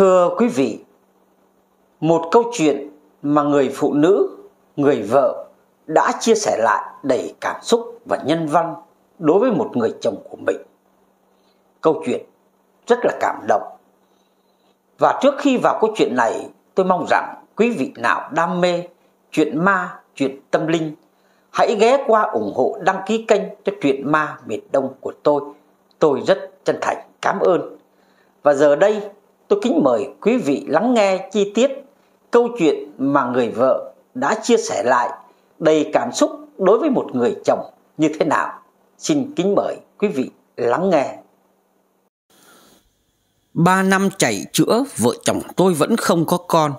Thưa quý vị, một câu chuyện mà người phụ nữ, người vợ đã chia sẻ lại đầy cảm xúc và nhân văn đối với một người chồng của mình. Câu chuyện rất là cảm động. Và trước khi vào câu chuyện này, tôi mong rằng quý vị nào đam mê chuyện ma, chuyện tâm linh, hãy ghé qua ủng hộ đăng ký kênh cho chuyện ma miền Đông của tôi. Tôi rất chân thành cảm ơn. Và giờ đây tôi kính mời quý vị lắng nghe chi tiết câu chuyện mà người vợ đã chia sẻ lại đầy cảm xúc đối với một người chồng như thế nào. Xin kính mời quý vị lắng nghe. Ba năm chảy chữa vợ chồng tôi vẫn không có con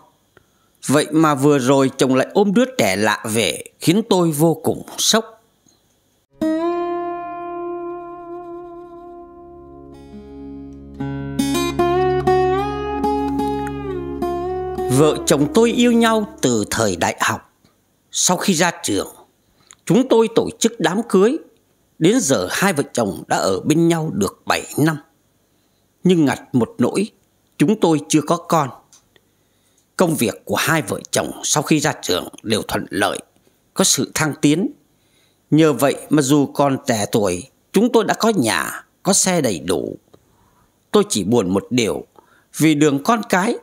Vậy mà vừa rồi chồng lại ôm đứa trẻ lạ về Khiến tôi vô cùng sốc Vợ chồng tôi yêu nhau từ thời đại học. Sau khi ra trường, chúng tôi tổ chức đám cưới. Đến giờ hai vợ chồng đã ở bên nhau được 7 năm. Nhưng ngặt một nỗi, chúng tôi chưa có con. Công việc của hai vợ chồng sau khi ra trường đều thuận lợi, có sự thăng tiến. Nhờ vậy mà dù còn trẻ tuổi, chúng tôi đã có nhà, có xe đầy đủ. Tôi chỉ buồn một điều, vì đường con cái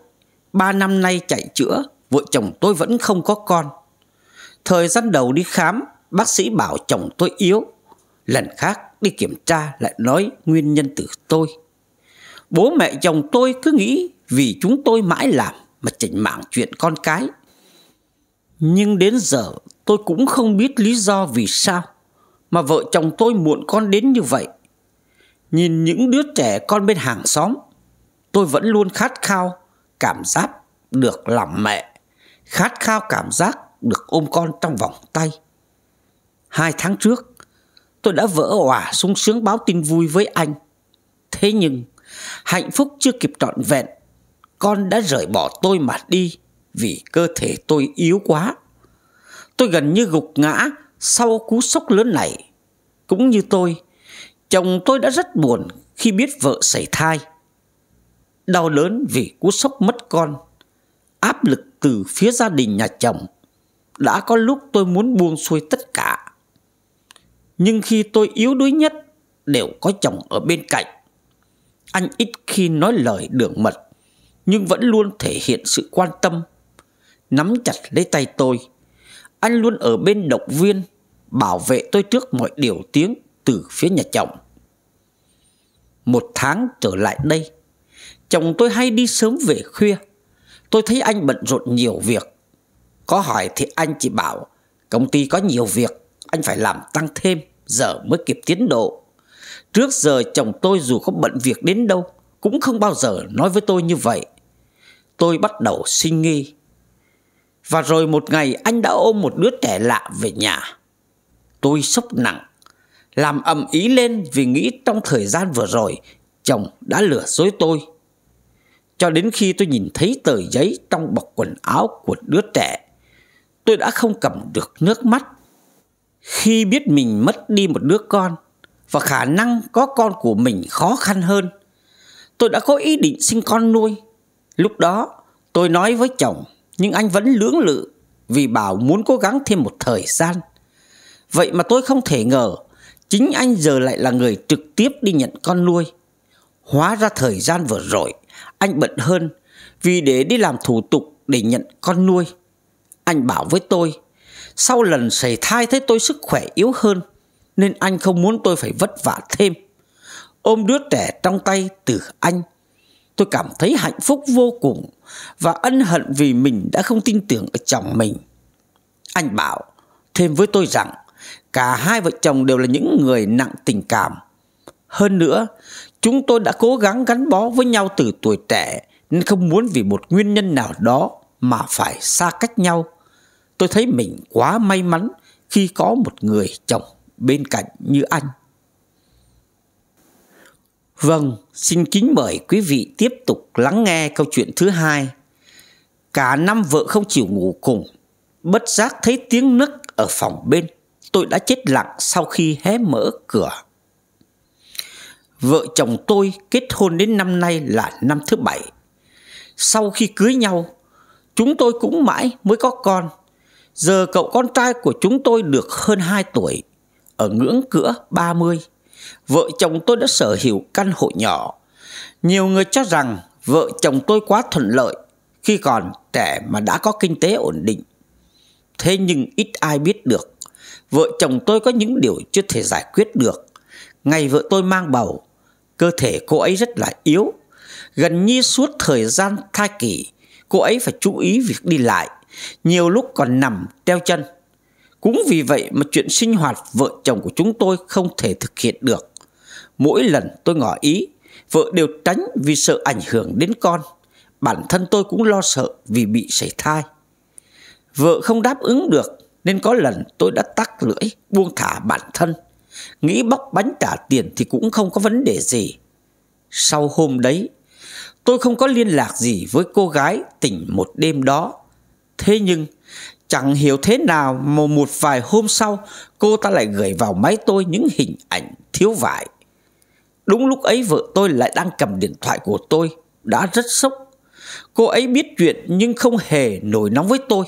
Ba năm nay chạy chữa Vợ chồng tôi vẫn không có con Thời gian đầu đi khám Bác sĩ bảo chồng tôi yếu Lần khác đi kiểm tra lại nói nguyên nhân từ tôi Bố mẹ chồng tôi cứ nghĩ Vì chúng tôi mãi làm Mà chỉnh mạng chuyện con cái Nhưng đến giờ tôi cũng không biết lý do vì sao Mà vợ chồng tôi muộn con đến như vậy Nhìn những đứa trẻ con bên hàng xóm Tôi vẫn luôn khát khao cảm giác được làm mẹ, khát khao cảm giác được ôm con trong vòng tay. Hai tháng trước, tôi đã vỡ òa sung sướng báo tin vui với anh. Thế nhưng, hạnh phúc chưa kịp trọn vẹn. Con đã rời bỏ tôi mà đi vì cơ thể tôi yếu quá. Tôi gần như gục ngã sau cú sốc lớn này. Cũng như tôi, chồng tôi đã rất buồn khi biết vợ xảy thai đau đớn vì cú sốc mất con, áp lực từ phía gia đình nhà chồng. Đã có lúc tôi muốn buông xuôi tất cả. Nhưng khi tôi yếu đuối nhất, đều có chồng ở bên cạnh. Anh ít khi nói lời đường mật, nhưng vẫn luôn thể hiện sự quan tâm. Nắm chặt lấy tay tôi, anh luôn ở bên động viên, bảo vệ tôi trước mọi điều tiếng từ phía nhà chồng. Một tháng trở lại đây, Chồng tôi hay đi sớm về khuya Tôi thấy anh bận rộn nhiều việc Có hỏi thì anh chỉ bảo Công ty có nhiều việc Anh phải làm tăng thêm Giờ mới kịp tiến độ Trước giờ chồng tôi dù có bận việc đến đâu Cũng không bao giờ nói với tôi như vậy Tôi bắt đầu suy nghi Và rồi một ngày anh đã ôm một đứa trẻ lạ về nhà Tôi sốc nặng Làm ầm ý lên vì nghĩ trong thời gian vừa rồi Chồng đã lừa dối tôi cho đến khi tôi nhìn thấy tờ giấy trong bọc quần áo của đứa trẻ. Tôi đã không cầm được nước mắt. Khi biết mình mất đi một đứa con và khả năng có con của mình khó khăn hơn, tôi đã có ý định sinh con nuôi. Lúc đó, tôi nói với chồng, nhưng anh vẫn lưỡng lự vì bảo muốn cố gắng thêm một thời gian. Vậy mà tôi không thể ngờ, chính anh giờ lại là người trực tiếp đi nhận con nuôi. Hóa ra thời gian vừa rồi anh bận hơn vì để đi làm thủ tục để nhận con nuôi. Anh bảo với tôi, sau lần xảy thai thấy tôi sức khỏe yếu hơn nên anh không muốn tôi phải vất vả thêm. Ôm đứa trẻ trong tay từ anh, tôi cảm thấy hạnh phúc vô cùng và ân hận vì mình đã không tin tưởng ở chồng mình. Anh bảo thêm với tôi rằng cả hai vợ chồng đều là những người nặng tình cảm. Hơn nữa, Chúng tôi đã cố gắng gắn bó với nhau từ tuổi trẻ nên không muốn vì một nguyên nhân nào đó mà phải xa cách nhau. Tôi thấy mình quá may mắn khi có một người chồng bên cạnh như anh. Vâng, xin kính mời quý vị tiếp tục lắng nghe câu chuyện thứ hai. Cả năm vợ không chịu ngủ cùng, bất giác thấy tiếng nấc ở phòng bên. Tôi đã chết lặng sau khi hé mở cửa. Vợ chồng tôi kết hôn đến năm nay là năm thứ bảy. Sau khi cưới nhau, chúng tôi cũng mãi mới có con. Giờ cậu con trai của chúng tôi được hơn 2 tuổi, ở ngưỡng cửa 30. Vợ chồng tôi đã sở hữu căn hộ nhỏ. Nhiều người cho rằng vợ chồng tôi quá thuận lợi khi còn trẻ mà đã có kinh tế ổn định. Thế nhưng ít ai biết được, vợ chồng tôi có những điều chưa thể giải quyết được. Ngày vợ tôi mang bầu, cơ thể cô ấy rất là yếu. Gần như suốt thời gian thai kỳ, cô ấy phải chú ý việc đi lại, nhiều lúc còn nằm teo chân. Cũng vì vậy mà chuyện sinh hoạt vợ chồng của chúng tôi không thể thực hiện được. Mỗi lần tôi ngỏ ý, vợ đều tránh vì sợ ảnh hưởng đến con. Bản thân tôi cũng lo sợ vì bị sảy thai. Vợ không đáp ứng được nên có lần tôi đã tắc lưỡi buông thả bản thân Nghĩ bóc bánh trả tiền thì cũng không có vấn đề gì. Sau hôm đấy, tôi không có liên lạc gì với cô gái tỉnh một đêm đó. Thế nhưng, chẳng hiểu thế nào mà một vài hôm sau cô ta lại gửi vào máy tôi những hình ảnh thiếu vải. Đúng lúc ấy vợ tôi lại đang cầm điện thoại của tôi, đã rất sốc. Cô ấy biết chuyện nhưng không hề nổi nóng với tôi.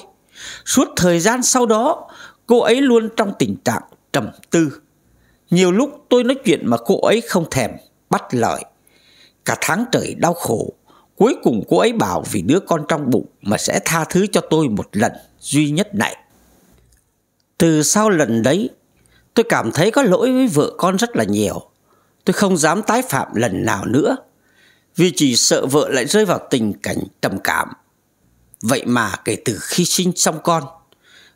Suốt thời gian sau đó, cô ấy luôn trong tình trạng trầm tư. Nhiều lúc tôi nói chuyện mà cô ấy không thèm bắt lời. Cả tháng trời đau khổ, cuối cùng cô ấy bảo vì đứa con trong bụng mà sẽ tha thứ cho tôi một lần duy nhất này. Từ sau lần đấy, tôi cảm thấy có lỗi với vợ con rất là nhiều. Tôi không dám tái phạm lần nào nữa, vì chỉ sợ vợ lại rơi vào tình cảnh trầm cảm. Vậy mà kể từ khi sinh xong con,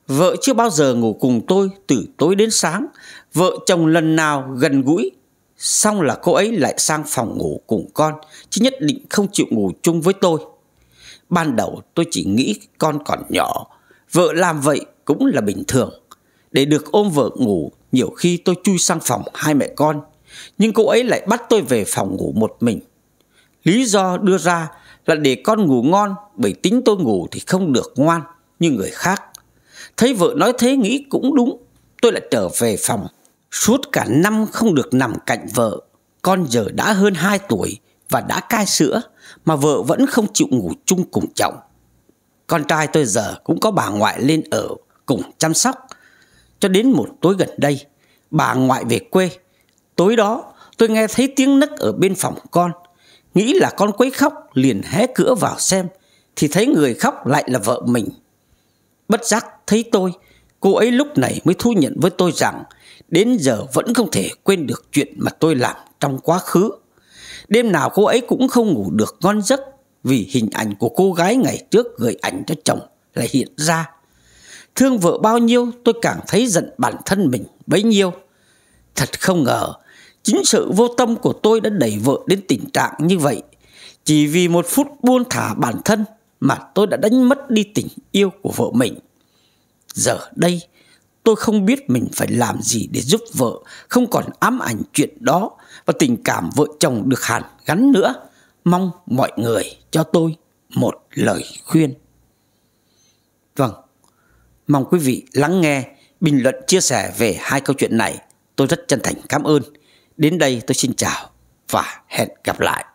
Vợ chưa bao giờ ngủ cùng tôi từ tối đến sáng Vợ chồng lần nào gần gũi Xong là cô ấy lại sang phòng ngủ cùng con Chứ nhất định không chịu ngủ chung với tôi Ban đầu tôi chỉ nghĩ con còn nhỏ Vợ làm vậy cũng là bình thường Để được ôm vợ ngủ Nhiều khi tôi chui sang phòng hai mẹ con Nhưng cô ấy lại bắt tôi về phòng ngủ một mình Lý do đưa ra là để con ngủ ngon Bởi tính tôi ngủ thì không được ngoan Như người khác Thấy vợ nói thế nghĩ cũng đúng Tôi lại trở về phòng Suốt cả năm không được nằm cạnh vợ Con giờ đã hơn 2 tuổi Và đã cai sữa Mà vợ vẫn không chịu ngủ chung cùng chồng Con trai tôi giờ cũng có bà ngoại lên ở Cùng chăm sóc Cho đến một tối gần đây Bà ngoại về quê Tối đó tôi nghe thấy tiếng nấc ở bên phòng con Nghĩ là con quấy khóc liền hé cửa vào xem Thì thấy người khóc lại là vợ mình Bất giác thấy tôi Cô ấy lúc này mới thú nhận với tôi rằng Đến giờ vẫn không thể quên được chuyện mà tôi làm trong quá khứ Đêm nào cô ấy cũng không ngủ được ngon giấc Vì hình ảnh của cô gái ngày trước gửi ảnh cho chồng lại hiện ra Thương vợ bao nhiêu tôi càng thấy giận bản thân mình bấy nhiêu Thật không ngờ Chính sự vô tâm của tôi đã đẩy vợ đến tình trạng như vậy Chỉ vì một phút buông thả bản thân Mà tôi đã đánh mất đi tình yêu của vợ mình Giờ đây tôi không biết mình phải làm gì để giúp vợ Không còn ám ảnh chuyện đó Và tình cảm vợ chồng được hàn gắn nữa Mong mọi người cho tôi một lời khuyên Vâng, mong quý vị lắng nghe Bình luận chia sẻ về hai câu chuyện này Tôi rất chân thành cảm ơn Đến đây tôi xin chào và hẹn gặp lại